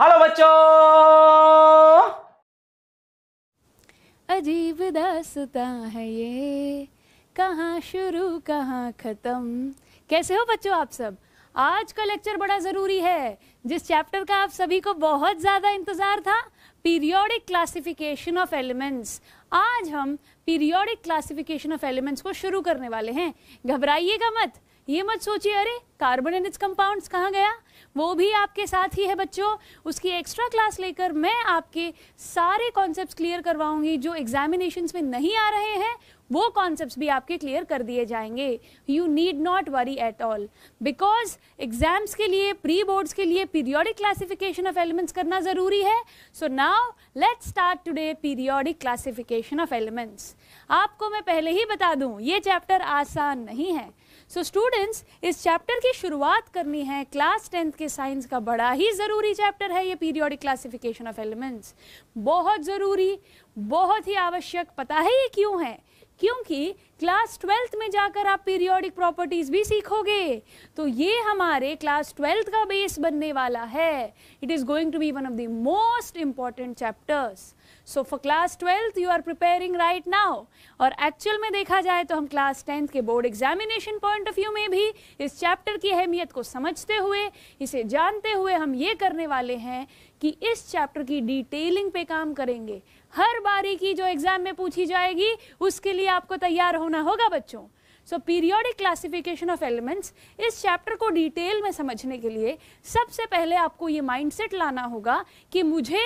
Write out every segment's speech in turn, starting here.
Hello बच्चों अजीब दासता है ये कहाँ शुरू कहाँ ख़त्म कैसे हो बच्चों आप सब आज का लेक्चर बड़ा ज़रूरी है जिस चैप्टर का आप सभी को बहुत ज़्यादा इंतज़ार था पीरियोडिक क्लासिफिकेशन ऑफ एलिमेंट्स आज हम पीरियोडिक क्लासिफिकेशन ऑफ एलिमेंट्स को शुरू करने वाले हैं घबराइएगा मत ये मत सोचिए अरे कार्बन एंड इट्स कंपाउंड्स कहाँ गया वो भी आपके साथ ही है बच्चों उसकी एक्स्ट्रा क्लास लेकर मैं आपके सारे कॉन्सेप्ट्स क्लियर करवाऊंगी जो एग्जामिनेशंस में नहीं आ रहे हैं वो कॉन्सेप्ट्स भी आपके क्लियर कर दिए जाएंगे you need not worry at all because exams के लिए प्री बोर्ड्स के लिए पीरियोडिक क्लासिफिकेशन ऑफ एलिमेंट्स करना ज़रूरी है so now let start today periodic classification of elements आपको मैं पहले ही बता दूँ ये चैप्टर आसान नहीं है सो so, स्टूडेंट्स इस चैप्टर की शुरुआत करनी है क्लास टेंथ के साइंस का बड़ा ही ज़रूरी चैप्टर है ये पीरियोडिक क्लासिफिकेशन ऑफ एलिमेंट्स बहुत ज़रूरी बहुत ही आवश्यक पता है ये क्यों है क्योंकि क्लास ट्वेल्थ में जाकर आप पीरियोडिक प्रॉपर्टीज़ भी सीखोगे तो ये हमारे क्लास ट्वेल्थ का बेस बनने वाला है it is going to be one of the most important chapters so for class twelfth you are preparing right now और एक्चुअल में देखा जाए तो हम क्लास टेंथ के board examination point of view में भी इस चैप्टर की अहमियत को समझते हुए इसे जानते हुए हम ये करने वाले हैं कि इस चैप्टर की डिटेलिंग पे काम करेंगे हर बारी की जो एग्ज़ाम में पूछी जाएगी उसके लिए आपको तैयार होना होगा बच्चों so periodic classification of elements इस चैप्टर को डिटेल में समझने के लिए सबसे पहले आपको ये माइंडसेट लाना होगा कि मुझे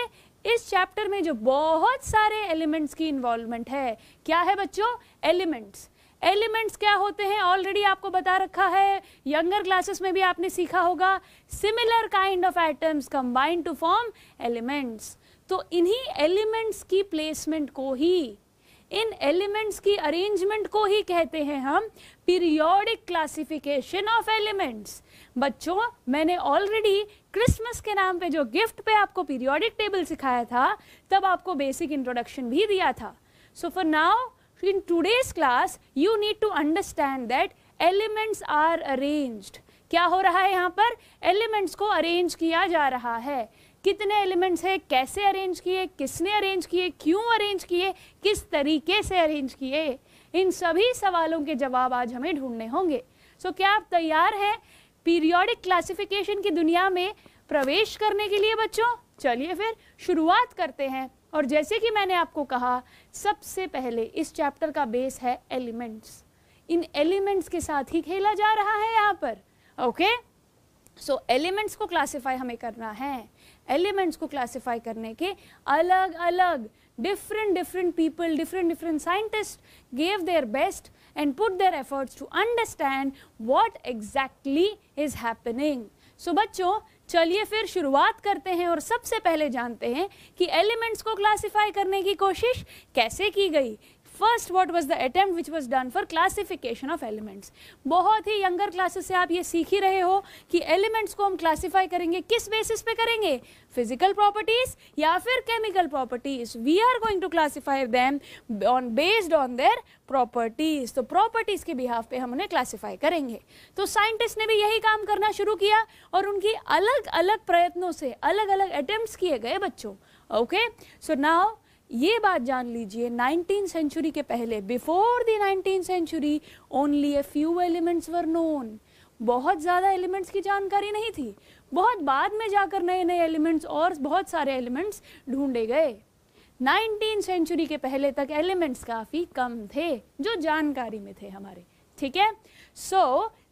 इस चैप्टर में जो बहुत सारे एलिमेंट्स की इन्वॉल्वमेंट है क्या है बच्चों एलिमेंट्स एलिमेंट्स क्या होते हैं ऑलरेडी आपको बता रखा है यंगर क्लासेस में भी आपने सीखा होगा similar kind of atoms combined to form elements तो इन्हीं एलिमेंट्स की प्लेसमेंट को ही इन एलिमेंट्स की अरेंजमेंट को ही कहते हैं हम पीरियोडिक क्लासिफिकेशन ऑफ एलिमेंट्स बच्चों मैंने ऑलरेडी क्रिसमस के नाम पे जो गिफ्ट पे आपको पीरियोडिक टेबल सिखाया था तब आपको बेसिक इंट्रोडक्शन भी दिया था so for now in today's class you need to understand that elements are arranged क्या हो रहा है यहाँ पर एलिमेंट्स को अरेंज किया जा रहा है कितने एलिमेंट्स हैं कैसे अरेंज किए किसने अरेंज किए क्यों अरेंज किए किस तरीके से अरेंज किए इन सभी सवालों के जवाब आज हमें ढूंढने होंगे सो so, क्या आप तैयार हैं पीरियोडिक क्लासिफिकेशन की दुनिया में प्रवेश करने के लिए बच्चों चलिए फिर शुरुआत करते हैं और जैसे कि मैंने आपको कहा सबसे पहले इस चैप्टर का बेस है एलिमेंट्स इन एलिमेंट्स के साथ ही खेला जा रहा है यहाँ पर ओके सो एलिमेंट्स को क्लासिफाई हमें करना है एलिमेंट्स को क्लासिफाई करने के अलग अलग different different people different different scientist gave their best and put their efforts to understand what exactly is happening. so, बच्चों चलिए फिर शुरुआत करते हैं और सबसे पहले जानते हैं कि एलिमेंट्स को क्लासिफाई करने की कोशिश कैसे की गई first what was the attempt which was done for classification of elements बहुत ही यंगर क्लासेस से आप ये सीख ही रहे हो कि एलिमेंट्स को हम क्लासीफाई करेंगे किस बेसिस पे करेंगे फिजिकल प्रॉपर्टीज या फिर chemical properties we are going to classify them on based on their properties तो प्रॉपर्टीज के बिहाव पे हम उन्हें क्लासीफाई करेंगे तो साइंटिस्ट ने भी यही काम करना शुरू किया और उनकी अलग अलग प्रयत्नों से अलग अलग अटेम्प्ट किए गए बच्चों ओके सो now ये बात जान लीजिए नाइनटीन सेंचुरी के पहले before the nineteen century only a few elements were known बहुत ज़्यादा एलिमेंट्स की जानकारी नहीं थी बहुत बाद में जाकर नए नए एलिमेंट्स और बहुत सारे एलिमेंट्स ढूंढे गए नाइनटीन सेंचुरी के पहले तक एलिमेंट्स काफ़ी कम थे जो जानकारी में थे हमारे ठीक है so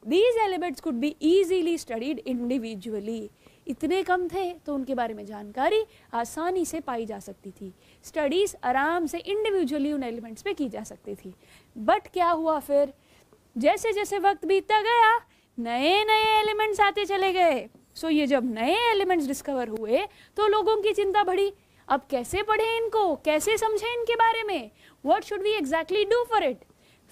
these elements could be easily studied individually इतने कम थे तो उनके बारे में जानकारी आसानी से पाई जा सकती थी स्टडीज़ आराम से इंडिविजुअली उन एलिमेंट्स पे की जा सकती थी बट क्या हुआ फिर जैसे जैसे वक्त बीतता गया नए नए एलिमेंट्स आते चले गए सो so, ये जब नए एलिमेंट्स डिस्कवर हुए तो लोगों की चिंता बढ़ी अब कैसे पढ़े इनको कैसे समझें इनके बारे में what should we exactly do for it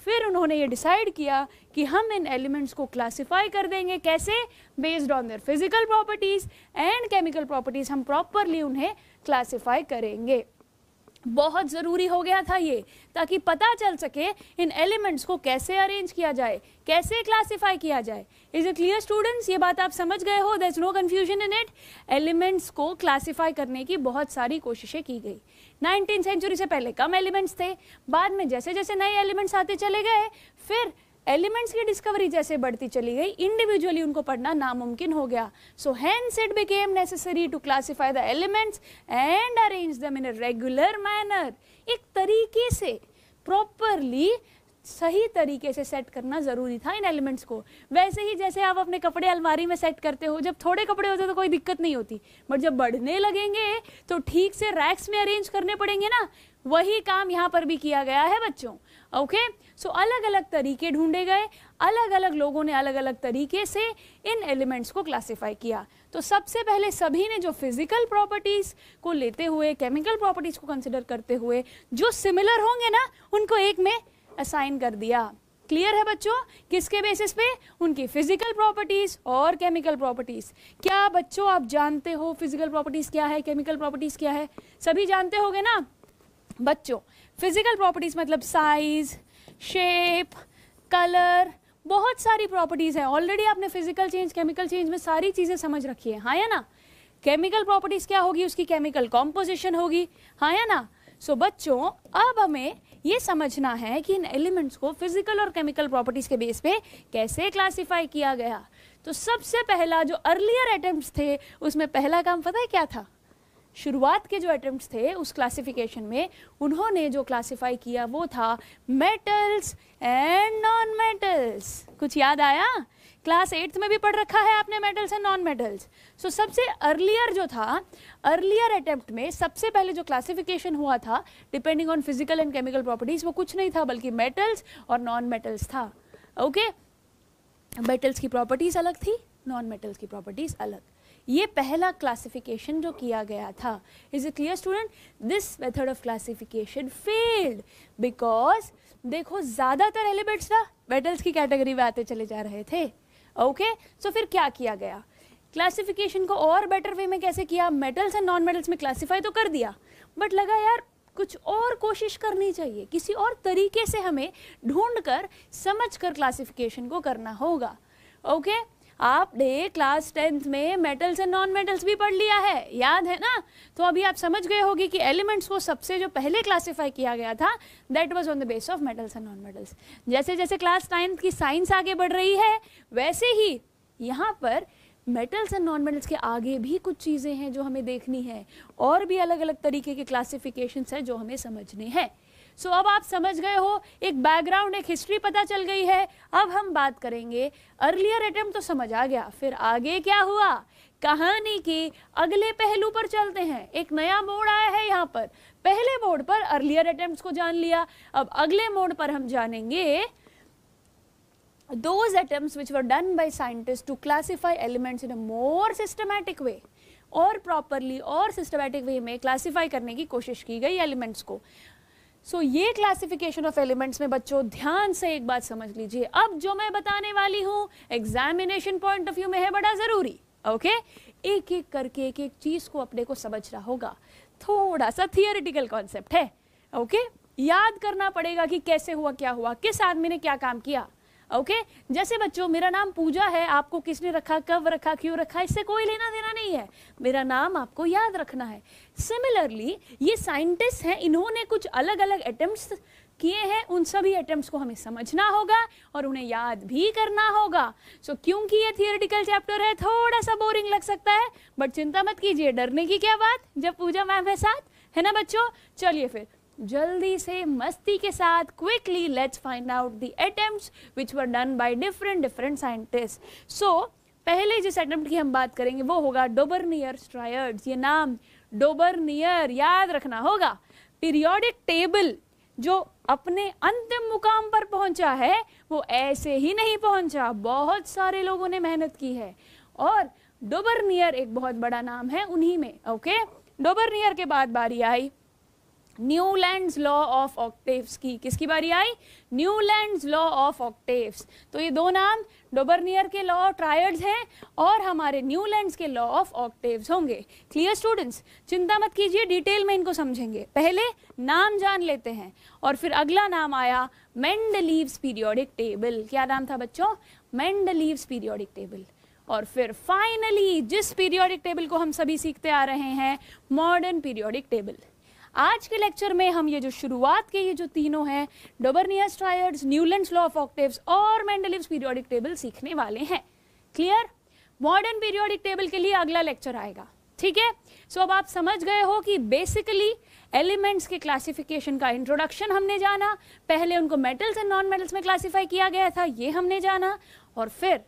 फिर उन्होंने ये डिसाइड किया कि हम इन एलिमेंट्स को क्लासिफाई कर देंगे कैसे based on their physical properties and chemical properties हम प्रॉपरली उन्हें क्लासिफाई करेंगे बहुत ज़रूरी हो गया था ये ताकि पता चल सके इन एलिमेंट्स को कैसे अरेंज किया जाए कैसे क्लासिफाई किया जाए इज इट क्लियर स्टूडेंट्स ये बात आप समझ गए हो there is no confusion in it elements को क्लासिफाई करने की बहुत सारी कोशिशें की गई नाइनटीन सेंचुरी से पहले कम एलिमेंट्स थे बाद में जैसे जैसे नए एलिमेंट्स आते चले गए फिर एलिमेंट्स की डिस्कवरी जैसे बढ़ती चली गई इंडिविजुअली उनको पढ़ना नामुमकिन हो गया so hence it became necessary to classify the elements and arrange them in regular manner एक तरीके से प्रॉपरली सही तरीके से सेट करना ज़रूरी था इन एलिमेंट्स को वैसे ही जैसे आप अपने कपड़े अलमारी में सेट करते हो जब थोड़े कपड़े होते तो कोई दिक्कत नहीं होती बट जब बढ़ने लगेंगे तो ठीक से रैक्स में अरेंज करने पड़ेंगे ना वही काम यहाँ पर भी किया गया है बच्चों ओके सो अलग अलग तरीके ढूंढे गए अलग अलग लोगों ने अलग अलग तरीके से इन एलिमेंट्स को क्लासिफाई किया तो सबसे पहले सभी ने जो फिजिकल प्रॉपर्टीज़ को लेते हुए केमिकल प्रॉपर्टीज़ को कंसिडर करते हुए जो सिमिलर होंगे ना उनको एक में असाइन कर दिया क्लियर है बच्चों किसके बेसिस पे उनकी फिजिकल प्रॉपर्टीज और केमिकल प्रॉपर्टीज क्या बच्चों आप जानते हो फिजिकल प्रॉपर्टीज क्या है केमिकल प्रॉपर्टीज क्या है सभी जानते होगे ना बच्चों फिज़िकल प्रॉपर्टीज़ मतलब साइज़ शेप कलर बहुत सारी प्रॉपर्टीज़ है ऑलरेडी आपने फिजिकल चेंज केमिकल चेंज में सारी चीज़ें समझ रखी है हाँ या ना केमिकल प्रॉपर्टीज़ क्या होगी उसकी केमिकल कॉम्पोजिशन होगी हाँ या ना सो so, बच्चों अब हमें ये समझना है कि इन एलिमेंट्स को फिजिकल और केमिकल प्रॉपर्टीज़ के बेस पे कैसे क्लासिफाई किया गया तो सबसे पहला जो अर्लियर एटम्स थे उसमें पहला काम पता है क्या था शुरुआत के जो अटेम्प्ट थे उस क्लासिफिकेशन में उन्होंने जो क्लासिफाई किया वो था मेटल्स एंड नॉन मेटल्स कुछ याद आया क्लास एट्थ में भी पढ़ रखा है आपने metals and non metals so सबसे अर्लियर जो था अर्लियर अटेम्प्ट में सबसे पहले जो क्लासिफिकेशन हुआ था depending on physical and chemical properties वो कुछ नहीं था बल्कि मेटल्स और नॉन मेटल्स था ओके okay? मेटल्स की प्रॉपर्टीज़ अलग थी नॉन मेटल्स की प्रॉपर्टीज़ अलग ये पहला क्लासिफिकेशन जो किया गया था is a clear student this method of classification failed because देखो ज़्यादातर एलिमेंट्स ना मेटल्स की कैटेगरी में आते चले जा रहे थे ओके okay? सो so, फिर क्या किया गया क्लासिफिकेशन को और बेटर वे में कैसे किया मेटल्स एंड नॉन मेटल्स में क्लासीफाई तो कर दिया बट लगा यार कुछ और कोशिश करनी चाहिए किसी और तरीके से हमें ढूंढ कर समझ कर क्लासिफिकेशन को करना होगा ओके okay? आपने क्लास टेंथ में मेटल्स एंड नॉन मेटल्स भी पढ़ लिया है याद है ना तो अभी आप समझ गए होगी कि एलिमेंट्स को सबसे जो पहले क्लासीफाई किया गया था that was on the base of metals and non metals जैसे जैसे क्लास टेंथ की साइंस आगे बढ़ रही है वैसे ही यहाँ पर मेटल्स एंड नॉन मेटल्स के आगे भी कुछ चीज़ें हैं जो हमें देखनी है और भी अलग अलग तरीके के क्लासीफिकेशन हैं जो हमें समझने हैं सो अब आप समझ गए हो एक बैकग्राउंड एक हिस्ट्री पता चल गई है अब हम बात करेंगे अर्लियर अटेम्प्ट तो समझ आ गया फिर आगे क्या हुआ कहानी के अगले पहलू पर चलते हैं एक नया मोड़ आया है यहाँ पर पहले मोड़ पर अर्लियर अटेम्प्ट को जान लिया अब अगले मोड़ पर हम जानेंगे those attempts which were done by scientists to classify elements in a more systematic way or properly or systematic way में classify करने की कोशिश की गई elements को सो so, ये क्लासिफिकेशन ऑफ एलिमेंट्स में बच्चों ध्यान से एक बात समझ लीजिए अब जो मैं बताने वाली हूँ एग्जामिनेशन पॉइंट ऑफ व्यू में है बड़ा ज़रूरी ओके okay? एक एक करके एक एक चीज़ को अपने को समझना होगा थोड़ा सा थियोरिटिकल कॉन्सेप्ट है ओके okay? याद करना पड़ेगा कि कैसे हुआ क्या हुआ किस आदमी ने क्या काम किया ओके जैसे बच्चों मेरा नाम पूजा है आपको किसने रखा कब रखा क्यों रखा इससे कोई लेना देना नहीं है मेरा नाम आपको याद रखना है सिमिलरली ये साइंटिस्ट हैं इन्होंने कुछ अलग अलग अटेम्प्ट किए हैं उन सभी अटेम्प्ट को हमें समझना होगा और उन्हें याद भी करना होगा सो so, क्योंकि ये थियोरिटिकल चैप्टर है थोड़ा सा बोरिंग लग सकता है बट चिंता मत कीजिए डरने की क्या बात जब पूजा मैम है साथ है ना बच्चों चलिए फिर जल्दी से मस्ती के साथ quickly let's find out the attempts which were done by different different scientist so पहले जिस अटेम्प्ट की हम बात करेंगे वो होगा डोबरनियर स्ट्रायर्ड्स ये नाम डोबरनियर याद रखना होगा पीरियोडिक टेबल जो अपने अंतिम मुकाम पर पहुंचा है वो ऐसे ही नहीं पहुंचा बहुत सारे लोगों ने मेहनत की है और डोबरनियर एक बहुत बड़ा नाम है उन्हीं में ओके डोबरनियर के बाद बारी आई न्यूलैंड लॉ ऑफ ऑक्टेव्स की किसकी बारी आई न्यूलैंड लॉ ऑफ ऑक्टेव्स तो ये दो नाम डोबरनियर के लॉ ट्रायर्स ट्रायड्स हैं और हमारे न्यूलैंड के लॉ ऑफ ऑक्टेव्स होंगे क्लियर स्टूडेंट्स चिंता मत कीजिए डिटेल में इनको समझेंगे पहले नाम जान लेते हैं और फिर अगला नाम आया लीव्स पीरियोडिक टेबल क्या नाम था बच्चों लीव्स पीरियोडिक टेबल और फिर फाइनली जिस पीरियोडिक टेबल को हम सभी सीखते आ रहे हैं मॉडर्न पीरियोडिक टेबल आज के लेक्चर में हम ये जो शुरुआत के ये जो तीनों हैं Dobereiner's triads Newland law of octaves और मैंडलिवस पीरियोडिक टेबल सीखने वाले हैं क्लियर मॉडर्न पीरियोडिक टेबल के लिए अगला लेक्चर आएगा ठीक है सो अब आप समझ गए हो कि बेसिकली एलिमेंट्स के क्लासिफिकेशन का इंट्रोडक्शन हमने जाना पहले उनको मेटल्स एंड नॉन मेटल्स में क्लासिफाई किया गया था ये हमने जाना और फिर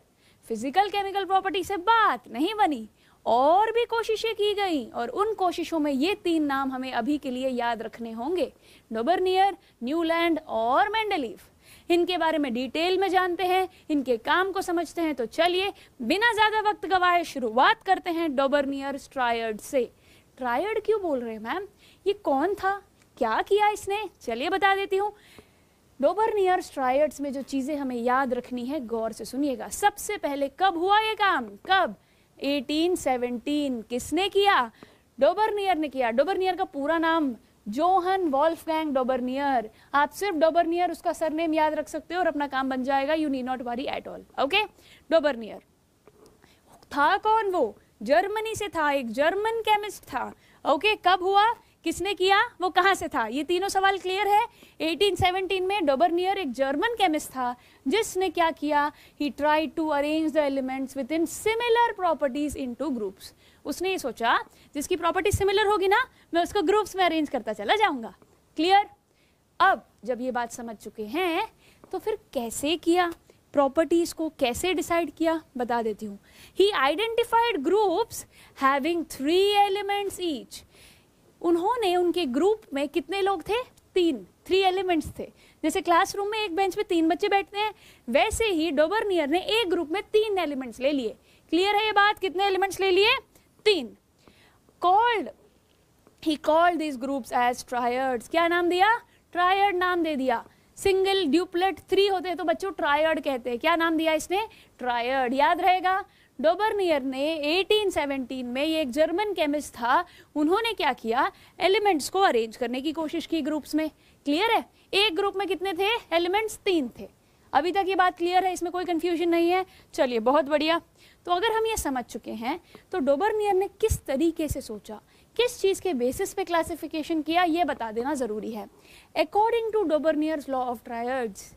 फिजिकल केमिकल प्रॉपर्टी से बात नहीं बनी और भी कोशिशें की गई और उन कोशिशों में ये तीन नाम हमें अभी के लिए याद रखने होंगे डोबरनियर न्यूलैंड और मैंडलीफ इनके बारे में डिटेल में जानते हैं इनके काम को समझते हैं तो चलिए बिना ज़्यादा वक्त गवाए शुरुआत करते हैं डोबरनियर स्ट्रायड से ट्रायड क्यों बोल रहे हैं मैम ये कौन था क्या किया इसने चलिए बता देती हूँ डोबरनियर स्ट्रायड्स में जो चीज़ें हमें याद रखनी है गौर से सुनिएगा सबसे पहले कब हुआ ये काम कब 1817 किसने किया डोबरनियर ने किया डोबरनियर का पूरा नाम जोहन वॉल्फगैंग डोबरनियर आप सिर्फ डोबरनियर उसका सरनेम याद रख सकते हो और अपना काम बन जाएगा you need not worry at all okay Dobereiner था कौन वो जर्मनी से था एक जर्मन केमिस्ट था ओके okay, कब हुआ किसने किया वो कहाँ से था ये तीनों सवाल क्लियर है 1817 में डोबरनियर एक जर्मन केमिस्ट था जिसने क्या किया he try to arrange the elements with in similar properties into groups उसने ये सोचा जिसकी प्रॉपर्टी सिमिलर होगी ना मैं उसको ग्रुप्स में अरेंज करता चला जाऊंगा क्लियर अब जब ये बात समझ चुके हैं तो फिर कैसे किया प्रॉपर्टीज को कैसे डिसाइड किया बता देती हूँ he identified groups having three elements each उन्होंने उनके ग्रुप में कितने लोग थे तीन थ्री एलिमेंट्स थे जैसे क्लासरूम में एक बेंच पे तीन बच्चे बैठते हैं वैसे ही डोबरनियर ने एक ग्रुप में तीन एलिमेंट्स ले लिए क्लियर है ये बात कितने एलिमेंट्स ले लिए तीन called he called this groups as triads क्या नाम दिया ट्रायर्ड नाम दे दिया सिंगल ड्यूपलेट थ्री होते हैं तो बच्चों ट्रायर्ड कहते हैं क्या नाम दिया इसने ट्रायर्ड याद रहेगा डोबरनियर ने 1817 में ये एक जर्मन केमिस्ट था उन्होंने क्या किया एलिमेंट्स को अरेंज करने की कोशिश की ग्रुप्स में क्लियर है एक ग्रुप में कितने थे एलिमेंट्स तीन थे अभी तक ये बात क्लियर है इसमें कोई कंफ्यूजन नहीं है चलिए बहुत बढ़िया तो अगर हम ये समझ चुके हैं तो डोबरनियर ने किस तरीके से सोचा किस चीज़ के बेसिस पे क्लासिफिकेशन किया ये बता देना ज़रूरी है according to Dobereiner law of triads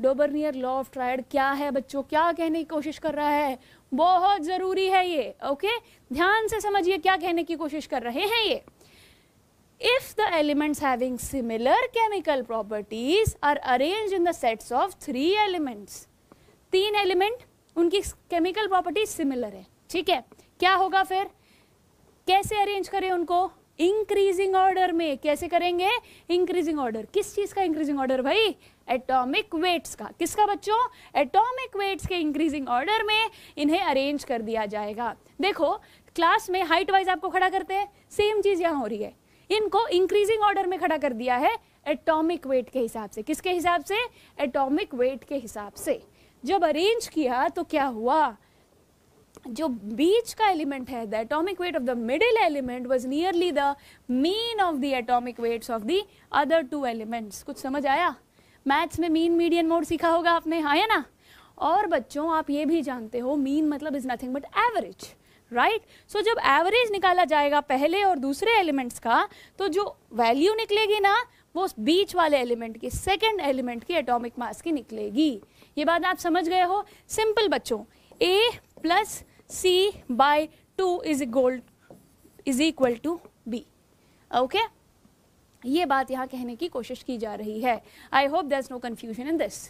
Dobereiner law of triad क्या है बच्चों क्या कहने की कोशिश कर रहा है बहुत ज़रूरी है ये ओके ध्यान से समझिए क्या कहने की कोशिश कर रहे हैं ये if the elements having similar chemical properties are arranged in the sets of three elements तीन एलिमेंट उनकी केमिकल प्रॉपर्टीज सिमिलर है ठीक है क्या होगा फिर कैसे अरेंज करें उनको इंक्रीजिंग ऑर्डर में कैसे करेंगे इंक्रीजिंग ऑर्डर किस चीज़ का इंक्रीजिंग ऑर्डर भाई एटॉमिक वेट्स का किसका बच्चों एटॉमिक वेट्स के इंक्रीजिंग ऑर्डर में इन्हें अरेंज कर दिया जाएगा देखो क्लास में हाइट वाइज आपको खड़ा करते हैं सेम चीज़ यहाँ हो रही है इनको इंक्रीजिंग ऑर्डर में खड़ा कर दिया है एटॉमिक वेट के हिसाब से किसके हिसाब से एटॉमिक वेट के हिसाब से जब अरेंज किया तो क्या हुआ जो बीच का एलिमेंट है the atomic weight of the middle element was nearly the mean of the atomic weights of the other two elements कुछ समझ आया मैथ्स में मीन मीडियन मोड सीखा होगा आपने हाँ है ना और बच्चों आप ये भी जानते हो मीन मतलब is nothing but average right so जब एवरेज निकाला जाएगा पहले और दूसरे एलिमेंट्स का तो जो वैल्यू निकलेगी ना वो बीच वाले एलिमेंट की सेकेंड एलिमेंट की एटोमिक मास की निकलेगी ये बात आप समझ गए हो सिंपल बच्चों A plus C by two is gold is equal to B okay ये बात यहाँ कहने की कोशिश की जा रही है आई होप दो no confusion in this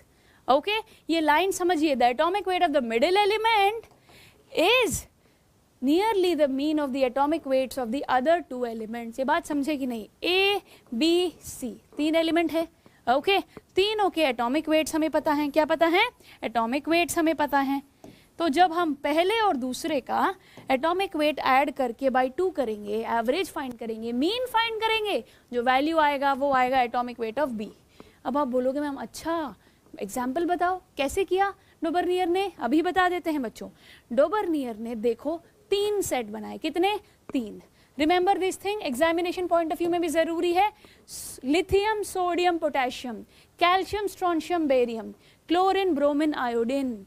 okay ये लाइन समझिए the atomic weight of the middle element is nearly the mean of the atomic weights of the other two elements ये बात समझे कि नहीं ए बी सी तीन element है ओके okay? तीनों के एटॉमिक वेट्स हमें पता हैं क्या पता है एटॉमिक वेट्स हमें पता हैं तो जब हम पहले और दूसरे का एटॉमिक वेट ऐड करके बाई टू करेंगे एवरेज फाइंड करेंगे मीन फाइंड करेंगे जो वैल्यू आएगा वो आएगा एटॉमिक वेट ऑफ बी अब आप बोलोगे मैम अच्छा एग्जाम्पल बताओ कैसे किया डोबरनियर ने अभी बता देते हैं बच्चों डोबरनियर ने देखो तीन सेट बनाए कितने तीन remember this thing examination point of view में भी ज़रूरी है lithium sodium potassium calcium strontium barium chlorine bromine iodine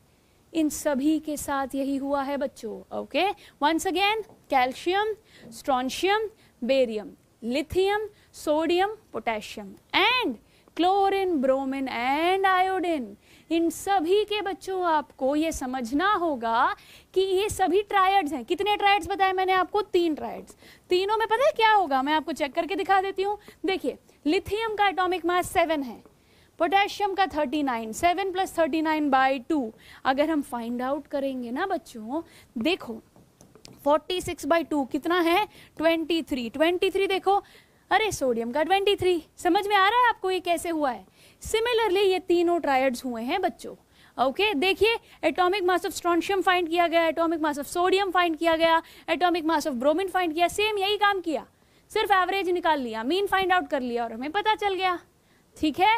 इन सभी के साथ यही हुआ है बच्चों okay once again calcium strontium barium lithium sodium potassium and chlorine bromine and iodine इन सभी के बच्चों आपको ये समझना होगा कि ये सभी ट्रायड्स हैं कितने ट्रायड्स बताए मैंने आपको तीन ट्रायड्स तीनों में पता है क्या होगा मैं आपको चेक करके दिखा देती हूँ देखिए लिथियम का एटॉमिक मास सेवन है पोटेशियम का 39 7 plus thirty nine by two अगर हम फाइंड आउट करेंगे ना बच्चों देखो 46 सिक्स बाई टू कितना है 23 23 देखो अरे सोडियम का 23 समझ में आ रहा है आपको ये कैसे हुआ है सिमिलरली ये तीनों ट्रायड्स हुए हैं बच्चों ओके okay, देखिए atomic mass of strontium find किया गया atomic mass of sodium find किया गया atomic mass of bromine find किया सेम यही काम किया सिर्फ एवरेज निकाल लिया मीन फाइंड आउट कर लिया और हमें पता चल गया ठीक है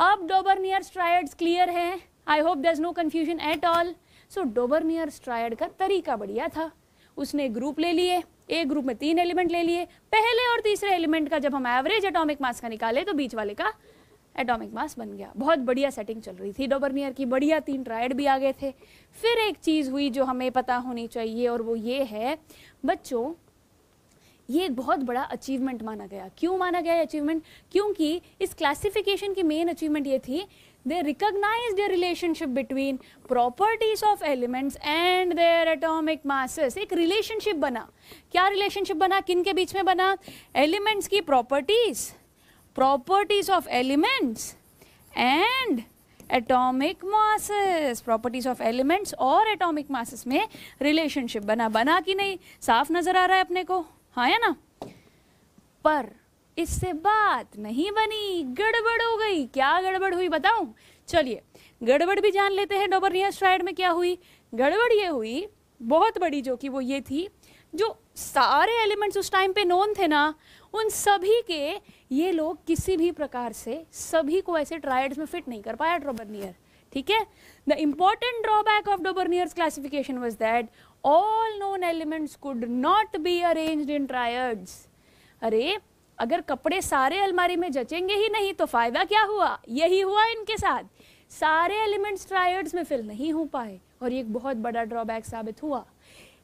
अब डोबरनियर स्ट्राइड्स क्लियर हैं I hope there's no confusion at all so Dobereiner triad का तरीका बढ़िया था उसने ग्रुप ले लिए एक ग्रुप में तीन एलिमेंट ले लिए पहले और तीसरे एलिमेंट का जब हम एवरेज एटॉमिक मास का निकाले तो बीच वाले का एटॉमिक मास बन गया बहुत बढ़िया सेटिंग चल रही थी डोबरनियर की बढ़िया तीन ट्रायड भी आ गए थे फिर एक चीज़ हुई जो हमें पता होनी चाहिए और वो ये है बच्चों ये एक बहुत बड़ा अचीवमेंट माना गया क्यों माना गया अचीवमेंट क्योंकि इस क्लासिफिकेशन की मेन अचीवमेंट ये थी they recognise their relationship between properties of elements and their atomic masses एक रिलेशनशिप बना क्या रिलेशनशिप बना किन के बीच में बना एलिमेंट्स की properties properties of elements and atomic masses properties of elements और एटॉमिक मासस में रिलेशनशिप बना बना कि नहीं साफ नजर आ रहा है अपने को हाँ या ना पर इससे बात नहीं बनी गड़बड़ हो गई क्या गड़बड़ हुई बताऊं चलिए गड़बड़ भी जान लेते हैं डोबर रिया स्ट्राइड में क्या हुई गड़बड़ ये हुई बहुत बड़ी जो कि वो ये थी जो सारे एलिमेंट्स उस टाइम पे नोन थे ना उन सभी के ये लोग किसी भी प्रकार से सभी को ऐसे ट्रायड्स में फिट नहीं कर पाया ड्रोबरनियर ठीक है the important drawback of Dobereiner classification was that all known elements could not be arranged in triads अरे अगर कपड़े सारे अलमारी में जचेंगे ही नहीं तो फायदा क्या हुआ यही हुआ इनके साथ सारे एलिमेंट्स ट्रायड्स में फिल नहीं हो पाए और ये एक बहुत बड़ा ड्रॉबैक साबित हुआ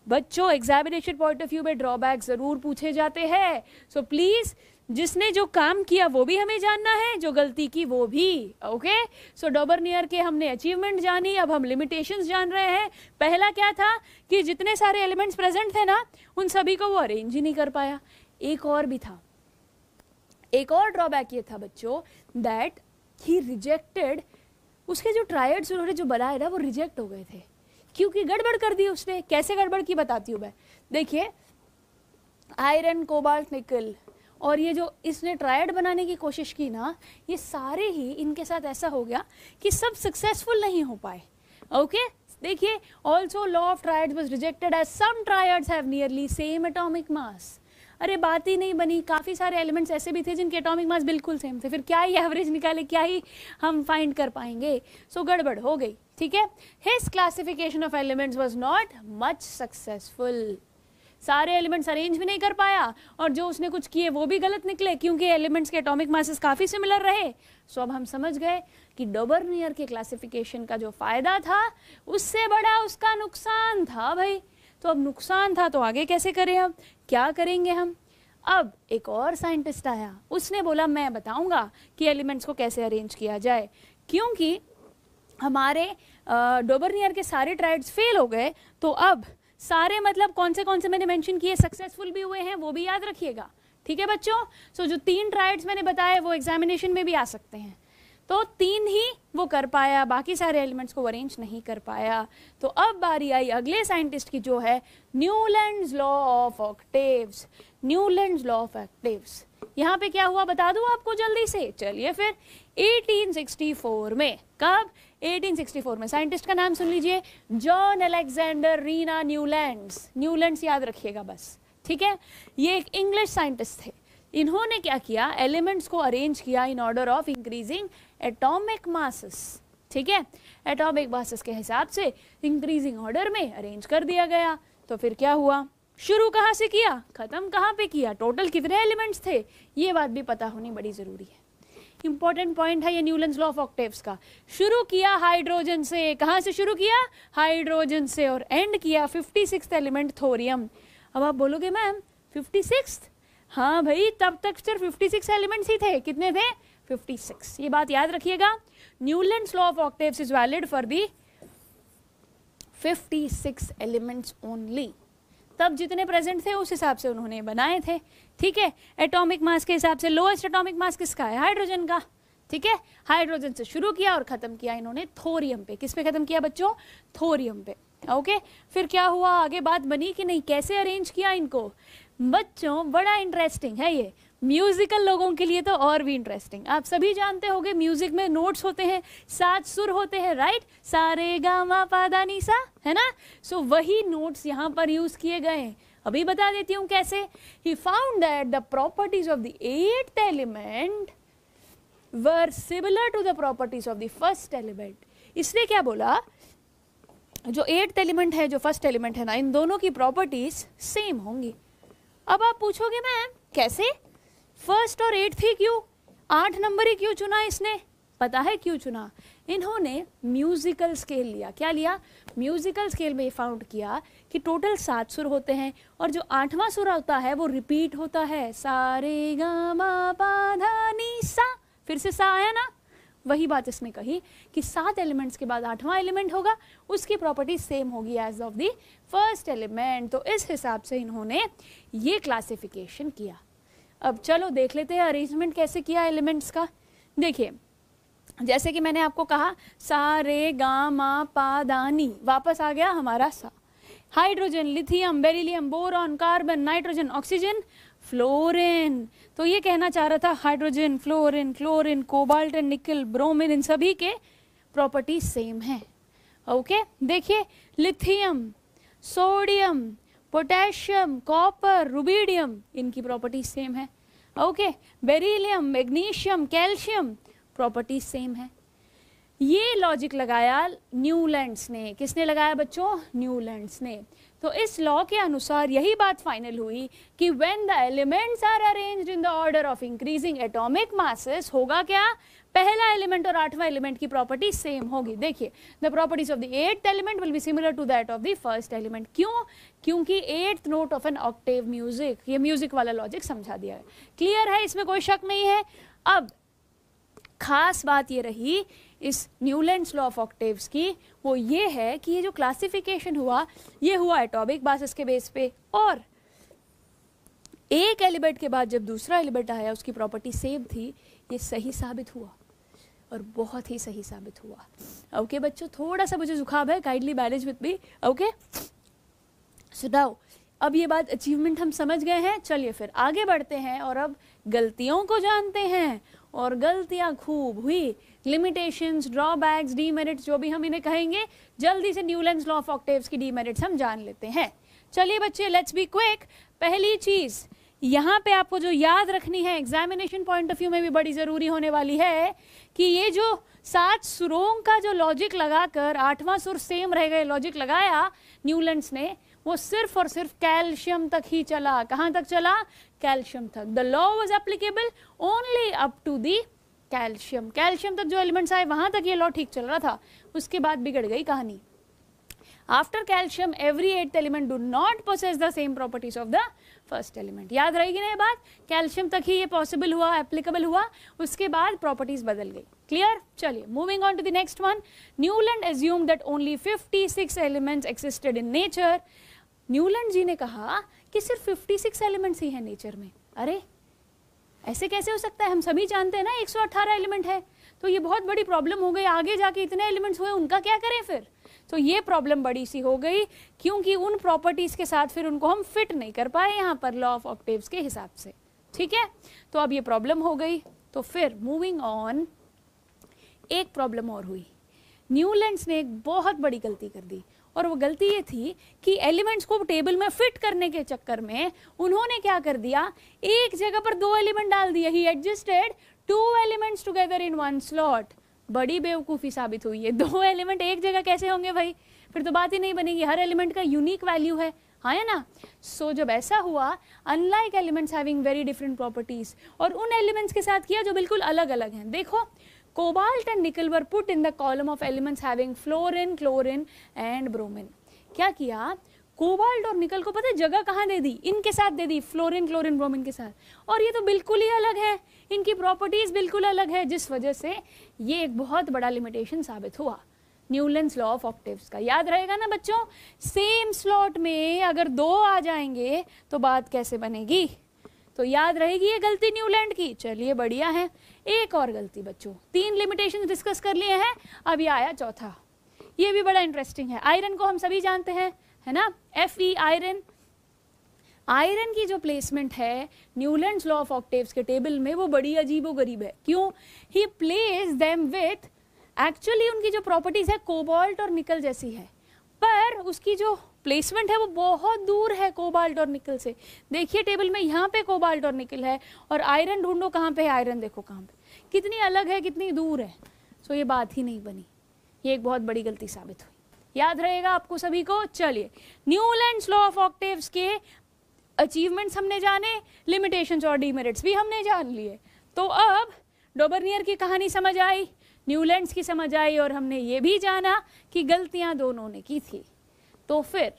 बच्चों एग्जामिनेशन पॉइंट ऑफ व्यू में ड्रॉबैक ज़रूर पूछे जाते हैं सो प्लीज़ जिसने जो काम किया वो भी हमें जानना है जो गलती की वो भी ओके सो नियर के हमने अचीवमेंट जानी अब हम लिमिटेशंस जान रहे हैं पहला क्या था कि जितने सारे एलिमेंट्स प्रेजेंट थे ना उन सभी को वो अरेंज ही नहीं कर पाया एक और भी था एक और ड्रॉबैक ये था बच्चों दैट ही रिजेक्टेड उसके जो ट्रायड्स उन्होंने जो बनाए ना वो रिजेक्ट हो गए थे क्योंकि गड़बड़ कर दी उसने कैसे गड़बड़ की बताती हूँ मैं देखिए आयरन कोबाल्ट निकल और ये जो इसने ट्रायड बनाने की कोशिश की ना ये सारे ही इनके साथ ऐसा हो गया कि सब सक्सेसफुल नहीं हो पाए ओके देखिए also law of triads was rejected as some triads have nearly same atomic mass अरे बात ही नहीं बनी काफ़ी सारे एलिमेंट्स ऐसे भी थे जिनके एटॉमिक मास बिल्कुल सेम थे फिर क्या ही एवरेज निकाले क्या ही हम फाइंड कर पाएंगे सो so, गड़बड़ हो गई ठीक है his classification of elements was not much successful सारे एलिमेंट्स अरेंज भी नहीं कर पाया और जो उसने कुछ किए वो भी गलत निकले क्योंकि एलिमेंट्स के एटॉमिक मासेस काफ़ी सिमिलर रहे सो अब हम समझ गए कि डोबरनियर के क्लासिफिकेशन का जो फ़ायदा था उससे बड़ा उसका नुकसान था भाई तो अब नुकसान था तो आगे कैसे करें हम क्या करेंगे हम अब एक और साइंटिस्ट आया उसने बोला मैं बताऊंगा कि एलिमेंट्स को कैसे अरेंज किया जाए क्योंकि हमारे डोबरनियर के सारे ट्राइड्स फेल हो गए तो अब सारे मतलब कौन से कौन से मैंने मेंशन किए सक्सेसफुल भी हुए हैं वो भी याद रखिएगा ठीक है बच्चों सो so, जो तीन ट्राइड्स मैंने बताए वो एग्जामिनेशन में भी आ सकते हैं तो तीन ही वो कर पाया बाकी सारे एलिमेंट्स को अरेंज नहीं कर पाया तो अब बारी आई अगले साइंटिस्ट की जो है Newland law of octaves Newland law of octaves यहाँ पे क्या हुआ बता दू आपको जल्दी से चलिए फिर 1864 में कब 1864 में साइंटिस्ट का नाम सुन लीजिए John Alexander Reina Newlands Newlands याद रखिएगा बस ठीक है ये एक इंग्लिश साइंटिस्ट थे इन्होंने क्या किया एलिमेंट्स को अरेंज किया in order of increasing atomic masses ठीक है एटॉमिक मासेस के हिसाब से इंक्रीजिंग ऑर्डर में अरेंज कर दिया गया तो फिर क्या हुआ शुरू कहाँ से किया ख़त्म कहाँ पे किया टोटल कितने एलिमेंट्स थे ये बात भी पता होनी बड़ी ज़रूरी है इंपॉर्टेंट पॉइंट है ये न्यूलेंस लॉ ऑफ ऑक्टेव्स का शुरू किया हाइड्रोजन से कहाँ से शुरू किया हाइड्रोजन से और एंड किया फिफ्टी सिक्स एलिमेंट थोरियम अब आप बोलोगे मैम फिफ्टी सिक्स हाँ भाई तब तक तो सिर्फ फिफ्टी सिक्स एलिमेंट्स ही थे कितने थे फिफ्टी सिक्स ये बात याद रखिएगा Newlands law of octaves is valid for the fifty six elements only तब जितने प्रेजेंट थे उस हिसाब से उन्होंने बनाए थे ठीक है एटॉमिक मास के हिसाब से लोएस्ट एटॉमिक मास किसका है हाइड्रोजन का ठीक है हाइड्रोजन से शुरू किया और ख़त्म किया इन्होंने थोरियम पे किस पे ख़त्म किया बच्चों थोरियम पे ओके फिर क्या हुआ आगे बात बनी कि नहीं कैसे अरेंज किया इनको बच्चों बड़ा इंटरेस्टिंग है ये म्यूजिकल लोगों के लिए तो और भी इंटरेस्टिंग आप सभी जानते होंगे म्यूजिक में नोट्स होते हैं सात सुर होते हैं राइट सारे गामा पादा नीसा है ना सो so, वही नोट्स यहाँ पर यूज किए गए हैं अभी बता देती हूँ कैसे he found that the properties of the eight element were similar to the properties of the first element इसने क्या बोला जो एट एलिमेंट है जो फर्स्ट एलिमेंट है ना इन दोनों की प्रॉपर्टीज सेम होंगी अब आप पूछोगे मैम कैसे फर्स्ट और एट ही क्यों आठ नंबर ही क्यों चुना इसने पता है क्यों चुना इन्होंने म्यूजिकल स्केल लिया क्या लिया म्यूजिकल स्केल में ये फाउंड किया कि टोटल सात सुर होते हैं और जो आठवां सुर होता है वो रिपीट होता है सारे गा मा पा धा नी सा फिर से सा आया ना वही बात इसमें कही कि सात एलिमेंट्स के बाद आठवां एलिमेंट होगा उसकी प्रॉपर्टी सेम होगी as of the first element तो इस हिसाब से इन्होंने ये क्लासिफिकेशन किया अब चलो देख लेते हैं अरेंजमेंट कैसे किया एलिमेंट्स का देखिए जैसे कि मैंने आपको कहा सा रे गा मा पा दानी वापस आ गया हमारा सा hydrogen lithium beryllium boron carbon nitrogen oxygen fluorine तो ये कहना चाह रहा था hydrogen fluorine chlorine cobalt and nickel bromine इन सभी के प्रॉपर्टी सेम है ओके देखिए lithium sodium potassium copper rubidium इनकी प्रॉपर्टी सेम है okay beryllium magnesium calcium property same है ये लॉजिक लगाया न्यूलैंड्स ने किसने लगाया बच्चों न्यूलैंड्स ने तो इस लॉ के अनुसार यही बात फाइनल हुई कि when the elements are arranged in the order of increasing atomic masses होगा क्या पहला एलिमेंट और आठवां एलिमेंट की प्रॉपर्टी सेम होगी देखिए the properties of the eight element will be similar to that of the first element क्यों क्योंकि eighth note of an octave music ये म्यूजिक वाला लॉजिक समझा दिया है क्लियर है इसमें कोई शक नहीं है अब खास बात ये रही इस न्यूलैंड लॉ ऑफ ऑक्टेव्स की वो ये है कि ये जो क्लासिफिकेशन हुआ ये हुआ एटॉबिक बासिस के बेस पे और एक एलिमेंट के बाद जब दूसरा एलिमेंट आया उसकी प्रॉपर्टी सेम थी ये सही साबित हुआ और बहुत ही सही साबित हुआ ओके okay, बच्चों थोड़ा सा मुझे जुकाम है kindly manage with me okay सुनाओ अब ये बात अचीवमेंट हम समझ गए हैं चलिए फिर आगे बढ़ते हैं और अब गलतियों को जानते हैं और गलतियां खूब हुई लिमिटेशंस ड्रॉबैक्स डीमेरिट्स जो भी हम इन्हें कहेंगे जल्दी से न्यूलैंड लॉ ऑफ ऑक्टेव्स की डीमेरिट्स हम जान लेते हैं चलिए बच्चे लेट्स बी क्विक पहली चीज़ यहाँ पे आपको जो याद रखनी है एग्जामिनेशन पॉइंट ऑफ व्यू में भी बड़ी ज़रूरी होने वाली है कि ये जो सात सुरों का जो लॉजिक लगाकर आठवां सुर सेम रह गए लॉजिक लगाया न्यूलैंड ने वो सिर्फ और सिर्फ कैल्शियम तक ही चला कहां तक चला कैल्शियम तक the law was applicable only up to the calcium calcium तक जो एलिमेंट्स आए वहां तक ये लॉ ठीक चल रहा था उसके बाद बिगड़ गई कहानी after calcium every eight element do not possess the same properties of the first element याद रहेगी ना ये बात कैल्शियम तक ही ये पॉसिबल हुआ एप्लीकेबल हुआ उसके बाद प्रॉपर्टीज बदल गई क्लियर चलिए moving on to the next one Newland assume that only 56 elements existed in nature Newland ji ने कहा कि सिर्फ 56 एलिमेंट्स ही हैं नेचर में अरे ऐसे कैसे हो सकता है हम सभी जानते हैं ना 118 एलिमेंट है तो ये बहुत बड़ी प्रॉब्लम हो गई आगे जाके इतने एलिमेंट्स हुए उनका क्या करें फिर तो ये प्रॉब्लम बड़ी सी हो गई क्योंकि उन प्रॉपर्टीज़ के साथ फिर उनको हम फिट नहीं कर पाए यहाँ पर लॉ ऑफ ऑक्टिव के हिसाब से ठीक है तो अब ये प्रॉब्लम हो गई तो फिर मूविंग ऑन एक प्रॉब्लम और हुई न्यूलैंड्स ने एक बहुत बड़ी गलती कर दी और वो गलती ये थी कि एलिमेंट्स को टेबल में फिट करने के चक्कर में उन्होंने क्या कर दिया एक जगह पर दो एलिमेंट डाल दिया he adjusted two elements together in one slot बड़ी बेवकूफ़ी साबित हुई है दो एलिमेंट एक जगह कैसे होंगे भाई फिर तो बात ही नहीं बनेगी हर एलिमेंट का यूनिक वैल्यू है हाँ है ना सो so, जब ऐसा हुआ unlike elements having very different properties और उन एलिमेंट्स के साथ किया जो बिल्कुल अलग अलग हैं देखो cobalt and nickel were put in the column of elements having fluorine chlorine and bromine क्या किया कोबाल्ट और निकल को पता है जगह कहाँ दे दी इनके साथ दे दी फ्लोरिन क्लोरिन ब्रोमिन के साथ और ये तो बिल्कुल ही अलग है इनकी प्रॉपर्टीज़ बिल्कुल अलग है जिस वजह से ये एक बहुत बड़ा लिमिटेशन साबित हुआ न्यूलेंस लॉ ऑफ ऑक्टिव्स का याद रहेगा ना बच्चों सेम स्लॉट में अगर दो आ जाएंगे तो बात कैसे बनेगी तो याद रहेगी ये गलती न्यूलैंड की चलिए बढ़िया है एक और गलती बच्चों तीन लिमिटेशन डिस्कस कर लिए हैं अब ये आया चौथा ये भी बड़ा इंटरेस्टिंग है आयरन को हम सभी जानते हैं है ना एफ ई आयरन आयरन की जो प्लेसमेंट है न्यूलैंड लॉ ऑफ ऑक्टेव्स के टेबल में वो बड़ी अजीब गरीब है क्यों he place them with actually उनकी जो प्रॉपर्टीज़ है कोबाल्ट और निकल जैसी है पर उसकी जो प्लेसमेंट है वो बहुत दूर है कोबाल्ट और निकल से देखिए टेबल में यहाँ पे कोबाल्ट और निकल है और आयरन ढूंढो कहाँ पे है आयरन देखो कहाँ पे कितनी अलग है कितनी दूर है सो ये बात ही नहीं बनी ये एक बहुत बड़ी गलती साबित हुई याद रहेगा आपको सभी को चलिए न्यूलैंड लॉ ऑफ ऑक्टिव के अचीवमेंट्स हमने जाने लिमिटेशन और डीमेरिट्स भी हमने जान लिए तो अब डोबरनियर की कहानी समझ आई न्यूलैंड्स की समझ आई और हमने ये भी जाना कि गलतियां दोनों ने की थी तो फिर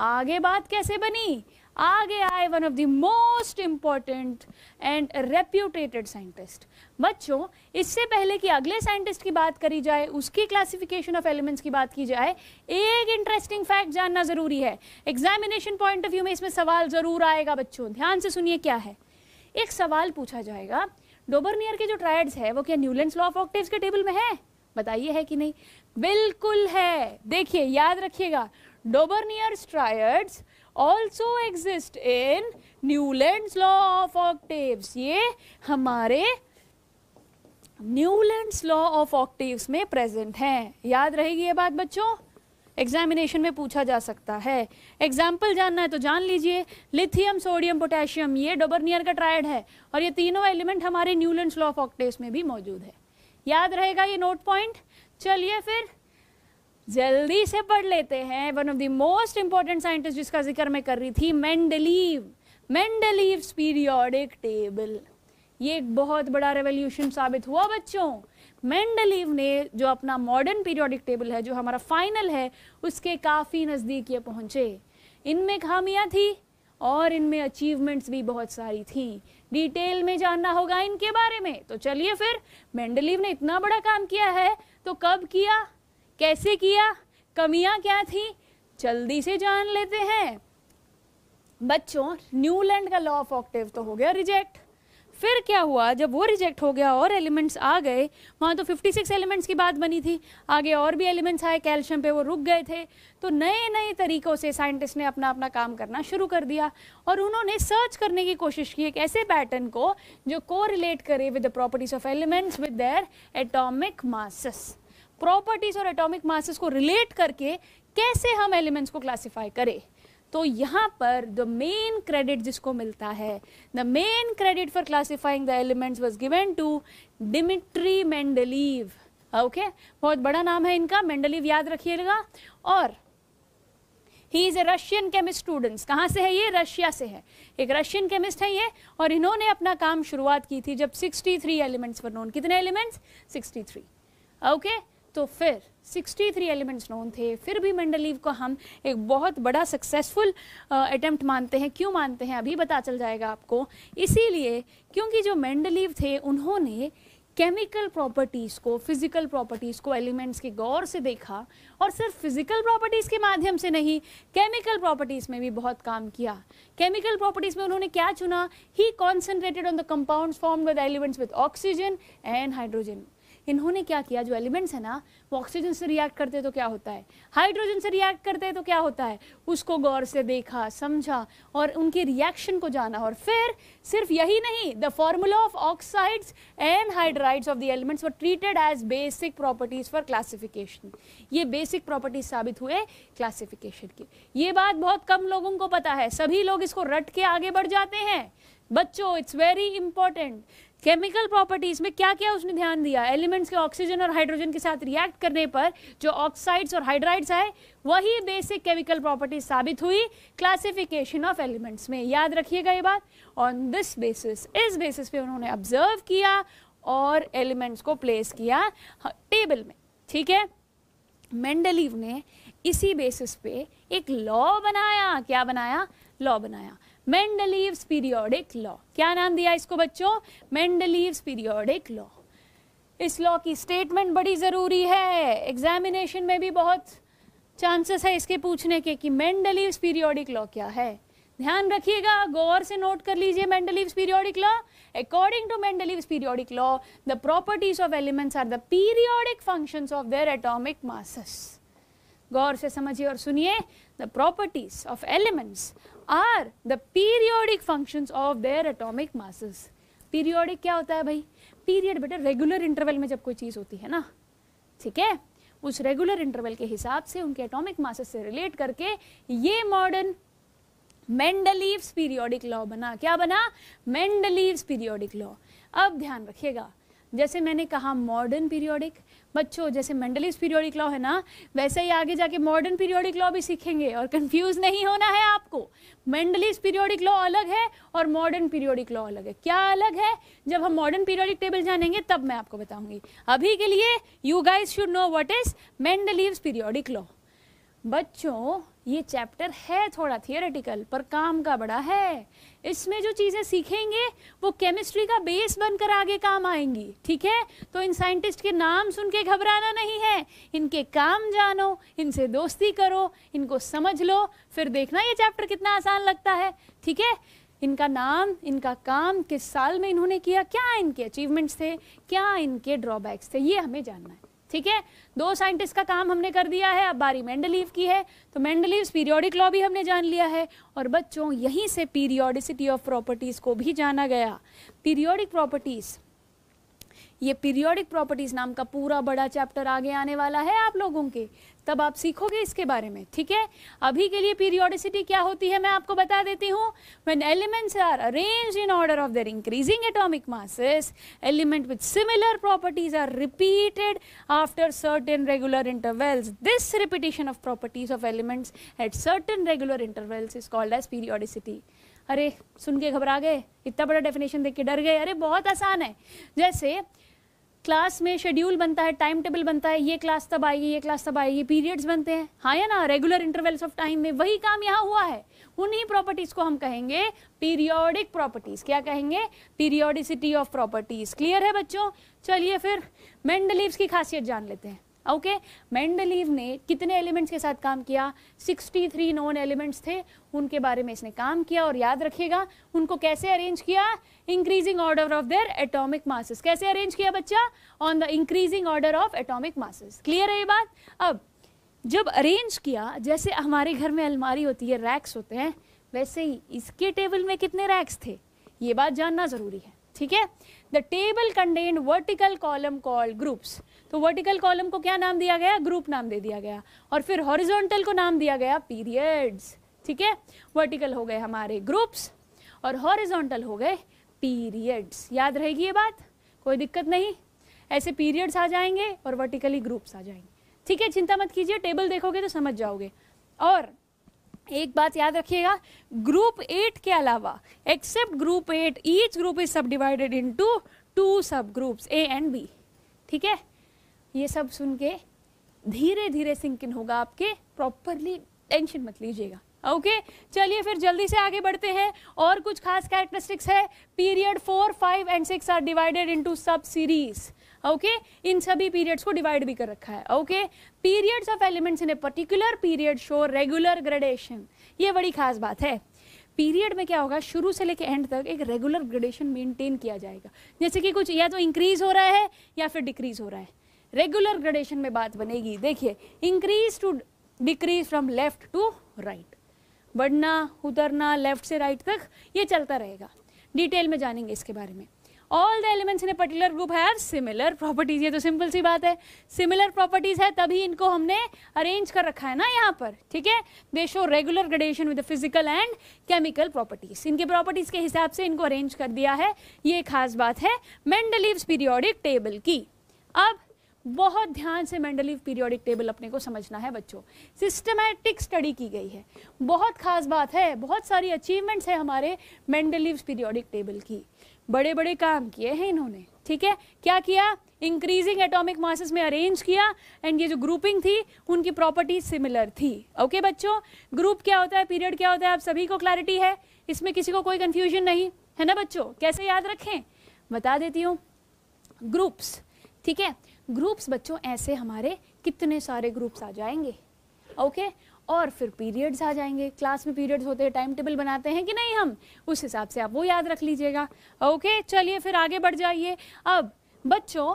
आगे बात कैसे बनी आगे आए one of the most important and reputed scientist बच्चों इससे पहले कि अगले साइंटिस्ट की बात करी जाए उसकी क्लासिफिकेशन ऑफ एलिमेंट्स की बात की जाए एक इंटरेस्टिंग फैक्ट जानना ज़रूरी है एग्जामिनेशन पॉइंट ऑफ व्यू में इसमें सवाल ज़रूर आएगा बच्चों ध्यान से सुनिए क्या है एक सवाल पूछा जाएगा डोबरनियर के जो ट्रायड्स है वो क्या न्यूलैंड लॉ ऑफ ऑक्टिव के टेबल में है बताइए है कि नहीं बिल्कुल है देखिए याद रखिएगा Dobernier striates also exist in Newland's law of octaves. ये हमारे Newland's Law of Octaves में प्रेजेंट हैं याद रहेगी ये बात बच्चों एग्जामिनेशन में पूछा जा सकता है एग्जाम्पल जानना है तो जान लीजिए लिथियम सोडियम पोटेशियम ये डोबरनियर का ट्रायड है और ये तीनों एलिमेंट हमारे न्यूलैंड लॉ ऑफ ऑक्टेव्स में भी मौजूद है याद रहेगा ये नोट पॉइंट चलिए फिर जल्दी से पढ़ लेते हैं one of the most important scientist जिसका जिक्र मैं कर रही थी मेंडलीव मेंडलीव पीरियोडिक टेबल ये एक बहुत बड़ा रेवोल्यूशन साबित हुआ बच्चों मेंडलीव ने जो अपना मॉडर्न पीरियोडिक टेबल है जो हमारा फाइनल है उसके काफ़ी नज़दीक ये पहुँचे इनमें खामियाँ थी और इनमें अचीवमेंट्स भी बहुत सारी थी डिटेल में जानना होगा इनके बारे में तो चलिए फिर मेंडलीव ने इतना बड़ा काम किया है तो कब किया कैसे किया कमियां क्या थी जल्दी से जान लेते हैं बच्चों न्यूलैंड का लॉ ऑफ ऑक्टिव तो हो गया रिजेक्ट फिर क्या हुआ जब वो रिजेक्ट हो गया और एलिमेंट्स आ गए वहाँ तो 56 एलिमेंट्स की बात बनी थी आगे और भी एलिमेंट्स आए कैल्शियम पे वो रुक गए थे तो नए नए तरीक़ों से साइंटिस्ट ने अपना अपना काम करना शुरू कर दिया और उन्होंने सर्च करने की कोशिश की एक ऐसे पैटर्न को जो को रिलेट करे with the properties of elements with their atomic masses properties और एटॉमिक मासेस को रिलेट करके कैसे हम एलिमेंट्स को क्लासिफाई करें तो यहाँ पर द मेन क्रेडिट जिसको मिलता है the main credit for classifying the elements was given to Dmitri Mendeleev okay बहुत बड़ा नाम है इनका मेंडलीव याद रखिएगा और he is a Russian chemist students कहाँ से है ये रशिया से है एक रशियन केमिस्ट है ये और इन्होंने अपना काम शुरुआत की थी जब 63 एलिमेंट्स पर नोन कितने एलिमेंट्स 63 ओके okay? तो फिर 63 एलिमेंट्स नोन थे फिर भी मंडलीव को हम एक बहुत बड़ा सक्सेसफुल अटेम्प्ट मानते हैं क्यों मानते हैं अभी पता चल जाएगा आपको इसीलिए क्योंकि जो मंडलीव थे उन्होंने केमिकल प्रॉपर्टीज़ को फिज़िकल प्रॉपर्टीज़ को एलिमेंट्स के गौर से देखा और सिर्फ फिज़िकल प्रॉपर्टीज़ के माध्यम से नहीं केमिकल प्रॉपर्टीज़ में भी बहुत काम किया केमिकल प्रॉपर्टीज़ में उन्होंने क्या चुना he concentrated on the compound form with elements with oxygen and hydrogen इन्होंने क्या किया जो एलिमेंट्स है ना वो ऑक्सीजन से रिएक्ट करते तो क्या होता है हाइड्रोजन से रिएक्ट करते तो क्या होता है उसको गौर से देखा समझा और उनके रिएक्शन को जाना और फिर सिर्फ यही नहीं the formula of oxides and hydrides of the elements were treated as basic properties for classification ये बेसिक प्रॉपर्टीज साबित हुए क्लासिफिकेशन की ये बात बहुत कम लोगों को पता है सभी लोग इसको रट के आगे बढ़ जाते हैं बच्चों it's very important chemical properties में क्या क्या उसने ध्यान दिया एलिमेंट्स के ऑक्सीजन और हाइड्रोजन के साथ रिएक्ट करने पर जो ऑक्साइड्स और हाइड्राइड्स आए वही बेसिक केमिकल प्रॉपर्टीज साबित हुई क्लासिफिकेशन ऑफ एलिमेंट्स में याद रखिएगा ये बात ऑन दिस बेसिस इस बेसिस पे उन्होंने ऑब्जर्व किया और एलिमेंट्स को प्लेस किया टेबल में ठीक है मेंडलीव ने इसी बेसिस पे एक लॉ बनाया क्या बनाया लॉ बनाया मेंडलीव्स पीरियोडिक लॉ क्या नाम दिया इसको बच्चों मेंडलीव्स पीरियोडिक लॉ इस लॉ की स्टेटमेंट बड़ी ज़रूरी है एग्जामिनेशन में भी बहुत चांसेस है इसके पूछने के कि मेंडलीव्स पीरियोडिक लॉ क्या है ध्यान रखिएगा गौर से नोट कर लीजिए Mendeleev's periodic law according to Mendeleev's periodic law the properties of elements are the periodic functions of their atomic masses गौर से समझिए और सुनिए the properties of elements are the periodic functions of their atomic masses periodic क्या होता है भाई period बेटा रेगुलर इंटरवल में जब कोई चीज़ होती है ना ठीक है उस रेगुलर इंटरवल के हिसाब से उनके एटॉमिक मासेस से रिलेट करके ये मॉडर्न मेंडलीव्स पीरियोडिक लॉ बना क्या बना मेंडलीव्स पीरियोडिक लॉ अब ध्यान रखिएगा जैसे मैंने कहा मॉडर्न पीरियोडिक बच्चों जैसे मंडलिस पीरियोडिक लॉ है ना वैसे ही आगे जाके मॉडर्न पीरियोडिक लॉ भी सीखेंगे और कंफ्यूज नहीं होना है आपको मंडलिस पीरियोडिक लॉ अलग है और मॉडर्न पीरियोडिक लॉ अलग है क्या अलग है जब हम मॉडर्न पीरियोडिक टेबल जानेंगे तब मैं आपको बताऊंगी अभी के लिए you guys should know what is Mendeleev's periodic law बच्चों ये चैप्टर है थोड़ा थियोरेटिकल पर काम का बड़ा है इसमें जो चीज़ें सीखेंगे वो केमिस्ट्री का बेस बनकर आगे काम आएंगी ठीक है तो इन साइंटिस्ट के नाम सुन के घबराना नहीं है इनके काम जानो इनसे दोस्ती करो इनको समझ लो फिर देखना ये चैप्टर कितना आसान लगता है ठीक है इनका नाम इनका काम किस साल में इन्होंने किया क्या इनके अचीवमेंट्स थे क्या इनके ड्रॉबैक्स थे ये हमें जानना है ठीक है दो साइंटिस्ट का काम हमने कर दिया है अब बारी मेंडलीव की है तो मेंडलीव पीरियोडिक लॉ भी हमने जान लिया है और बच्चों यहीं से पीरियोडिसिटी ऑफ प्रॉपर्टीज़ को भी जाना गया पीरियोडिक प्रॉपर्टीज़ ये पीरियोडिक प्रॉपर्टीज़ नाम का पूरा बड़ा चैप्टर आगे आने वाला है आप लोगों के तब आप सीखोगे इसके बारे में ठीक है अभी के लिए पीरियोडिसिटी क्या होती है मैं आपको बता देती हूँ when elements are arranged in order of their increasing atomic masses element with similar properties are repeated after certain regular intervals this repetition of properties of elements at certain regular intervals is called as periodicity अरे सुन के घबरा गए इतना बड़ा definition देख के डर गए अरे बहुत आसान है जैसे क्लास में शेड्यूल बनता है टाइम टेबल बनता है ये क्लास तब आएगी ये क्लास तब आएगी पीरियड्स बनते हैं हाँ या ना रेगुलर इंटरवल्स ऑफ टाइम में वही काम यहाँ हुआ है उन्हीं प्रॉपर्टीज़ को हम कहेंगे पीरियोडिक प्रॉपर्टीज़ क्या कहेंगे पीरियोडिसिटी ऑफ प्रॉपर्टीज़ क्लियर है बच्चों चलिए फिर मेंडलीव्स की खासियत जान लेते हैं ओके okay? मेंडलीव ने कितने एलिमेंट्स के साथ काम किया 63 नॉन एलिमेंट्स थे उनके बारे में इसने काम किया और याद रखिएगा उनको कैसे अरेंज किया increasing order of their atomic masses कैसे अरेंज किया बच्चा on the increasing order of atomic masses clear है ये बात अब जब अरेंज किया जैसे हमारे घर में अलमारी होती है रैक्स होते हैं वैसे ही इसके टेबल में कितने रैक्स थे ये बात जानना ज़रूरी है ठीक है the table contain vertical column called groups तो वर्टिकल कॉलम को क्या नाम दिया गया ग्रुप नाम दे दिया गया और फिर हॉरिजोनटल को नाम दिया गया पीरियड्स ठीक है वर्टिकल हो गए हमारे ग्रुप्स और हॉरिजोनटल हो गए पीरियड्स याद रहेगी ये बात कोई दिक्कत नहीं ऐसे पीरियड्स आ जाएंगे और वर्टिकली ग्रुप्स आ जाएंगे ठीक है चिंता मत कीजिए टेबल देखोगे तो समझ जाओगे और एक बात याद रखिएगा ग्रुप एट के अलावा except group eight each group is subdivided into two subgroups A and B ठीक है ये सब सुन के धीरे धीरे सिंकिन होगा आपके प्रॉपरली टेंशन मत लीजिएगा ओके okay, चलिए फिर जल्दी से आगे बढ़ते हैं और कुछ खास कैरेक्टरिस्टिक्स है period four five and six are divided into sub series okay इन सभी पीरियड्स को डिवाइड भी कर रखा है okay periods of elements in a particular period show regular gradation ये बड़ी खास बात है पीरियड में क्या होगा शुरू से लेकर एंड तक एक रेगुलर ग्रेडेशन मेंटेन किया जाएगा जैसे कि कुछ या तो इंक्रीज हो रहा है या फिर डिक्रीज हो रहा है रेगुलर ग्रेडेशन में बात बनेगी देखिए increase to decrease from left to right बढ़ना उतरना लेफ्ट से राइट right तक ये चलता रहेगा डिटेल में जानेंगे इसके बारे में all the elements in a particular group have similar properties ये तो सिंपल सी बात है सिमिलर प्रॉपर्टीज है तभी इनको हमने अरेंज कर रखा है ना यहाँ पर ठीक है they show regular gradation with physical and chemical properties इनके प्रॉपर्टीज के हिसाब से इनको अरेंज कर दिया है ये खास बात है मेंडलीव्स पीरियोडिक टेबल की अब बहुत ध्यान से मेंडली पीरियोडिक टेबल अपने को समझना है बच्चों सिस्टमेटिक स्टडी की गई है बहुत खास बात है बहुत सारी अचीवमेंट्स है हमारे मेंडली पीरियोडिक टेबल की बड़े बड़े काम किए हैं इन्होंने ठीक है क्या किया इंक्रीजिंग एटॉमिक मासेस में अरेंज किया एंड ये जो ग्रुपिंग थी उनकी प्रॉपर्टी सिमिलर थी ओके okay, बच्चों ग्रुप क्या होता है पीरियड क्या होता है आप सभी को क्लैरिटी है इसमें किसी को कोई कन्फ्यूजन नहीं है ना बच्चों कैसे याद रखें बता देती हूँ ग्रुप्स ठीक है ग्रुप्स बच्चों ऐसे हमारे कितने सारे ग्रुप्स आ जाएंगे ओके और फिर पीरियड्स आ जाएंगे क्लास में पीरियड्स होते हैं टाइम टेबल बनाते हैं कि नहीं हम उस हिसाब से आप वो याद रख लीजिएगा ओके चलिए फिर आगे बढ़ जाइए अब बच्चों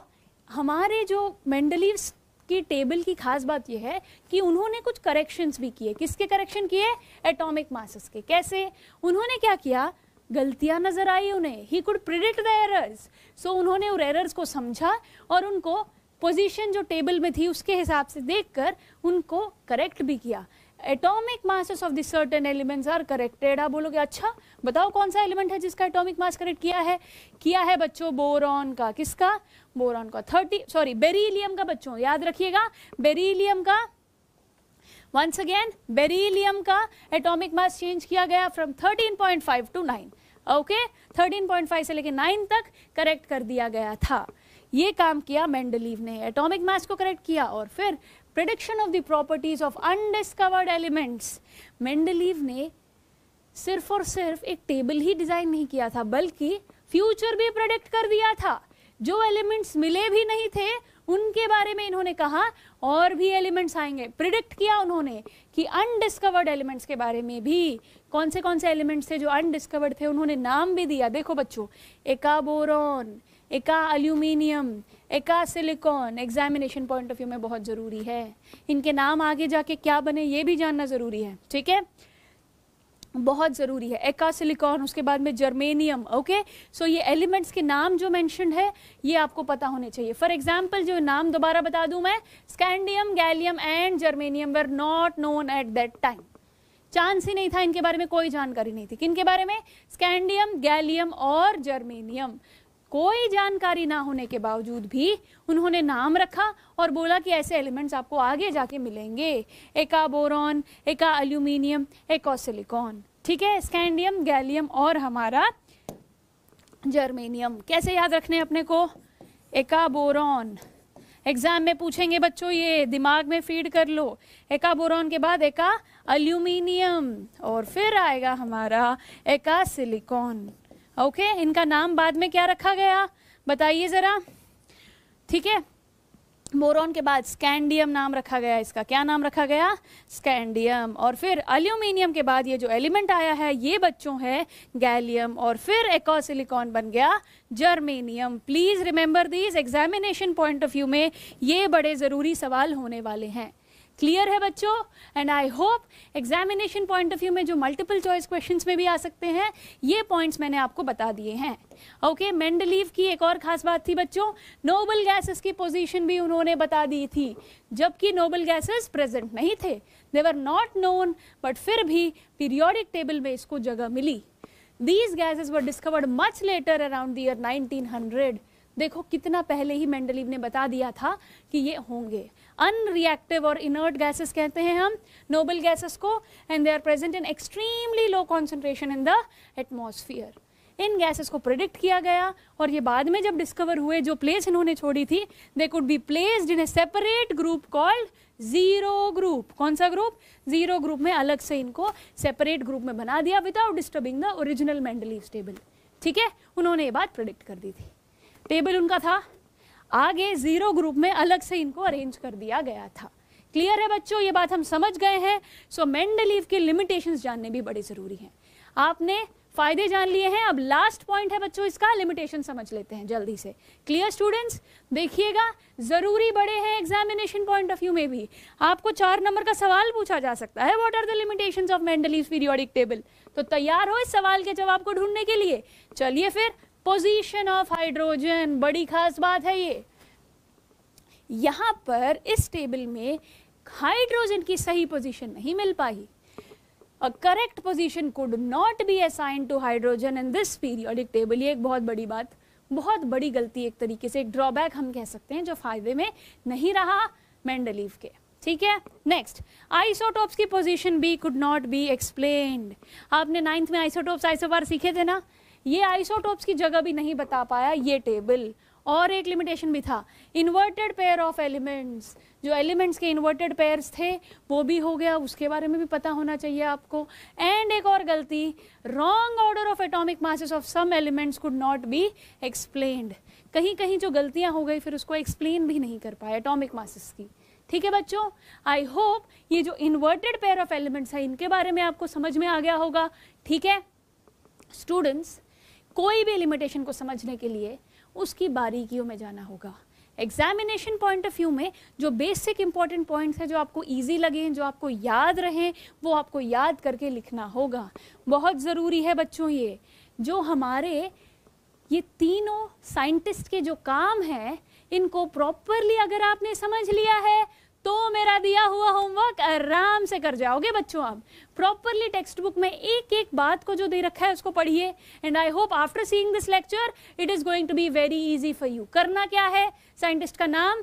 हमारे जो मेंडलीव्स की टेबल की खास बात यह है कि उन्होंने कुछ करेक्शंस भी किए किसके करेक्शन किए एटॉमिक मासेस के कैसे उन्होंने क्या किया गलतियां नजर आई उन्हें ही could predict the errors so उन्होंने उन एरर्स को समझा और उनको पोजीशन जो टेबल में थी उसके हिसाब से देखकर उनको करेक्ट भी किया atomic masses of the certain elements are corrected आप बोलोगे अच्छा बताओ कौन सा एलिमेंट है जिसका एटॉमिक मास करेक्ट किया है किया है बच्चों बोरॉन का किसका बोरॉन का थर्टी सॉरी बेरीलियम का बच्चों याद रखिएगा बेरीलियम का वंस अगेन बेरीलियम का एटॉमिक मास चेंज किया गया from 13.5 to nine okay okay? 13.5 से लेकर नाइन तक करेक्ट कर दिया गया था ये काम किया मेंडलीव ने एटॉमिक मास को करेक्ट किया और फिर prediction of the properties of undiscovered elements Mendeleev ने सिर्फ और सिर्फ एक टेबल ही डिज़ाइन नहीं किया था बल्कि फ्यूचर भी प्रोडिक्ट कर दिया था जो एलिमेंट्स मिले भी नहीं थे उनके बारे में इन्होंने कहा और भी एलिमेंट्स आएंगे प्रिडिक्ट किया उन्होंने कि अनडिस्कवर्ड एलिमेंट्स के बारे में भी कौन से कौन से एलिमेंट्स थे जो अनडिस्कवर्ड थे उन्होंने नाम भी दिया देखो बच्चों एकाबोरॉन eka aluminium eka silicon examination point of view में बहुत ज़रूरी है इनके नाम आगे जाके क्या बने ये भी जानना ज़रूरी है ठीक है बहुत ज़रूरी है एका सिलिकॉन उसके बाद में जर्मेनियम ओके सो ये एलिमेंट्स के नाम जो मैंशन है ये आपको पता होने चाहिए फॉर एग्जाम्पल जो नाम दोबारा बता दू मैं scandium gallium and germanium were not known at that time chance ही नहीं था इनके बारे में कोई जानकारी नहीं थी किन के बारे में स्कैंडियम गैलियम और जर्मेनियम कोई जानकारी ना होने के बावजूद भी उन्होंने नाम रखा और बोला कि ऐसे एलिमेंट्स आपको आगे जाके मिलेंगे एका बोरॉन एका अल्यूमिनियम एका सिलिकॉन ठीक है स्कैंडियम गैलियम और हमारा जर्मेनियम कैसे याद रखने अपने को एका बोरॉन एग्जाम में पूछेंगे बच्चों ये दिमाग में फीड कर लो एका बोरॉन के बाद एका अल्यूमिनियम और फिर आएगा हमारा एका सिलिकॉन ओके इनका नाम बाद में क्या रखा गया बताइए ज़रा ठीक है बोरॉन के बाद स्कैंडियम नाम रखा गया इसका क्या नाम रखा गया स्कैंडियम और फिर अल्यूमिनियम के बाद ये जो एलिमेंट आया है ये बच्चों है गैलियम और फिर सिलिकॉन बन गया germanium please remember these examination point of view में ये बड़े ज़रूरी सवाल होने वाले हैं क्लियर है बच्चों and I hope examination point of view में जो मल्टीपल चॉइस क्वेश्चंस में भी आ सकते हैं ये पॉइंट्स मैंने आपको बता दिए हैं ओके okay, मेंडलीव की एक और खास बात थी बच्चों नोबल गैसेस की पोजीशन भी उन्होंने बता दी थी जबकि नोबल गैसेस प्रेजेंट नहीं थे they were not known but फिर भी पीरियोडिक टेबल में इसको जगह मिली these gases were discovered much later around the year 1900 देखो कितना पहले ही मेंडलीव ने बता दिया था कि ये होंगे अनरिएक्टिव और इनर्ट गैसेस कहते हैं हम नोबल गैसेस को and they are present in extremely low concentration in the atmosphere इन गैसेस को प्रिडिक्ट किया गया और ये बाद में जब डिस्कवर हुए जो प्लेस इन्होंने छोड़ी थी they could be placed in a separate group called zero group कौन सा ग्रुप जीरो ग्रुप में अलग से इनको सेपरेट ग्रुप में बना दिया without disturbing the original Mendeleev table ठीक है उन्होंने ये बात प्रिडिक्ट कर दी थी टेबल उनका था आगे जीरो ग्रुप में अलग से इनको अरेंज कर दिया गया था क्लियर है बच्चों ये बात हम समझ गए हैं सो मेंडलीव की लिमिटेशंस जानने भी बड़े ज़रूरी हैं आपने फायदे जान लिए हैं अब लास्ट पॉइंट है बच्चों इसका लिमिटेशन समझ लेते हैं जल्दी से क्लियर स्टूडेंट्स देखिएगा ज़रूरी बड़े हैं एग्जामिनेशन पॉइंट ऑफ व्यू में भी आपको चार नंबर का सवाल पूछा जा सकता है what are the limitations of Mendeleev periodic table तो तैयार हो इस सवाल के जवाब को ढूंढने के लिए चलिए फिर पोजीशन ऑफ हाइड्रोजन बड़ी खास बात है ये यहां पर इस टेबल में हाइड्रोजन की सही पोजीशन नहीं मिल पाई a correct position could not be assigned to hydrogen in this periodic table ये एक बहुत बड़ी बात बहुत बड़ी गलती एक तरीके से एक ड्रॉबैक हम कह सकते हैं जो फायदे में नहीं रहा मैंडलीव के ठीक है नेक्स्ट आइसोटोप्स की position be could not be explained आपने नाइन्थ में आइसोटोप्स आइसोबार सीखे थे ना ये आइसोटोप्स की जगह भी नहीं बता पाया ये टेबल और एक लिमिटेशन भी था इन्वर्टेड पेयर ऑफ एलिमेंट्स जो एलिमेंट्स के इन्वर्टेड पेयर्स थे वो भी हो गया उसके बारे में भी पता होना चाहिए आपको एंड एक और गलती wrong order of atomic masses of some elements could not be explained कहीं कहीं जो गलतियां हो गई फिर उसको एक्सप्लेन भी नहीं कर पाए एटॉमिक मासेस की ठीक है बच्चों आई होप ये जो इन्वर्टेड पेयर ऑफ एलिमेंट्स है इनके बारे में आपको समझ में आ गया होगा ठीक है स्टूडेंट्स कोई भी लिमिटेशन को समझने के लिए उसकी बारीकियों में जाना होगा एग्जामिनेशन पॉइंट ऑफ व्यू में जो बेसिक इंपॉर्टेंट पॉइंट्स हैं जो आपको इजी लगें जो आपको याद रहें वो आपको याद करके लिखना होगा बहुत ज़रूरी है बच्चों ये जो हमारे ये तीनों साइंटिस्ट के जो काम हैं इनको प्रॉपरली अगर आपने समझ लिया है तो मेरा दिया हुआ होमवर्क आराम से कर जाओगे बच्चों आप प्रॉपरली टेक्स्ट बुक में एक एक बात को जो दे रखा है उसको पढ़िए and I hope after seeing this lecture it is going to be very easy for you करना क्या है साइंटिस्ट का नाम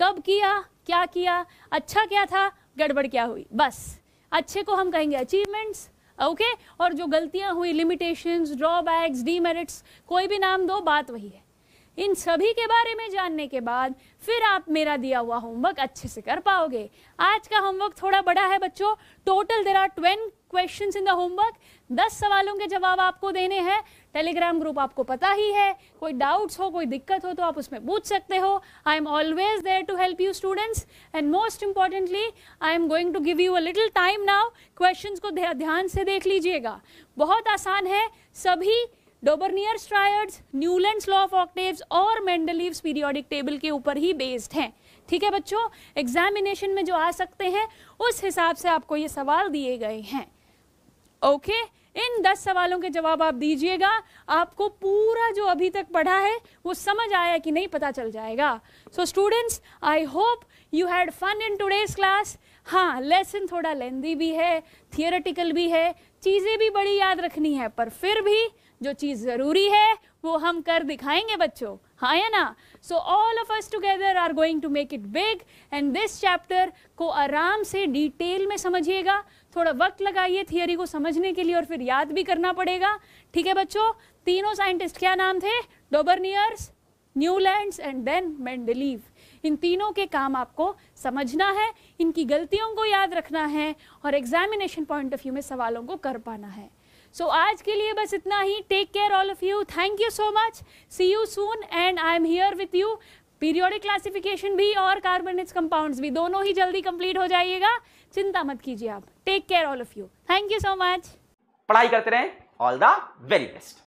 कब किया क्या किया अच्छा क्या था गड़बड़ क्या हुई बस अच्छे को हम कहेंगे अचीवमेंट्स ओके okay? और जो गलतियां हुई लिमिटेशन ड्रॉबैक्स डीमेरिट्स कोई भी नाम दो बात वही है इन सभी के बारे में जानने के बाद फिर आप मेरा दिया हुआ होमवर्क अच्छे से कर पाओगे आज का होमवर्क थोड़ा बड़ा है बच्चों total there are ten question in the homework दस सवालों के जवाब आपको देने हैं टेलीग्राम ग्रुप आपको पता ही है कोई डाउट्स हो कोई दिक्कत हो तो आप उसमें पूछ सकते हो I am always there to help you students and most importantly I am going to give you a little time now question को ध्यान से देख लीजिएगा बहुत आसान है सभी Dobereiner triads Newland law of octave और मेंडलीव्स पीरियोडिक टेबल के ऊपर ही बेस्ड हैं ठीक है बच्चों एग्जामिनेशन में जो आ सकते हैं उस हिसाब से आपको ये सवाल दिए गए हैं ओके okay? इन दस सवालों के जवाब आप दीजिएगा आपको पूरा जो अभी तक पढ़ा है वो समझ आया कि नहीं पता चल जाएगा so students I hope you had fun in today's class हाँ लेसन थोड़ा लेंदी भी है थियोरेटिकल भी है चीज़ें भी बड़ी याद रखनी है पर फिर भी जो चीज़ ज़रूरी है वो हम कर दिखाएंगे बच्चों हाँ या ना so all of us together are going to make it big and this chapter को आराम से डिटेल में समझिएगा थोड़ा वक्त लगाइए थियोरी को समझने के लिए और फिर याद भी करना पड़ेगा ठीक है बच्चों तीनों साइंटिस्ट क्या नाम थे Dobereiner's Newlands and then Mendeleev इन तीनों के काम आपको समझना है इनकी गलतियों को याद रखना है और एग्जामिनेशन पॉइंट ऑफ व्यू में सवालों को कर पाना है सो so, आज के लिए बस इतना ही take care all of you thank you so much see you soon and I am here with you periodic classification भी और कार्बोनेट्स कंपाउंड्स भी दोनों ही जल्दी कंप्लीट हो जाइएगा चिंता मत कीजिए आप take care all of you thank you so much पढ़ाई करते रहे ऑल द वेरी बेस्ट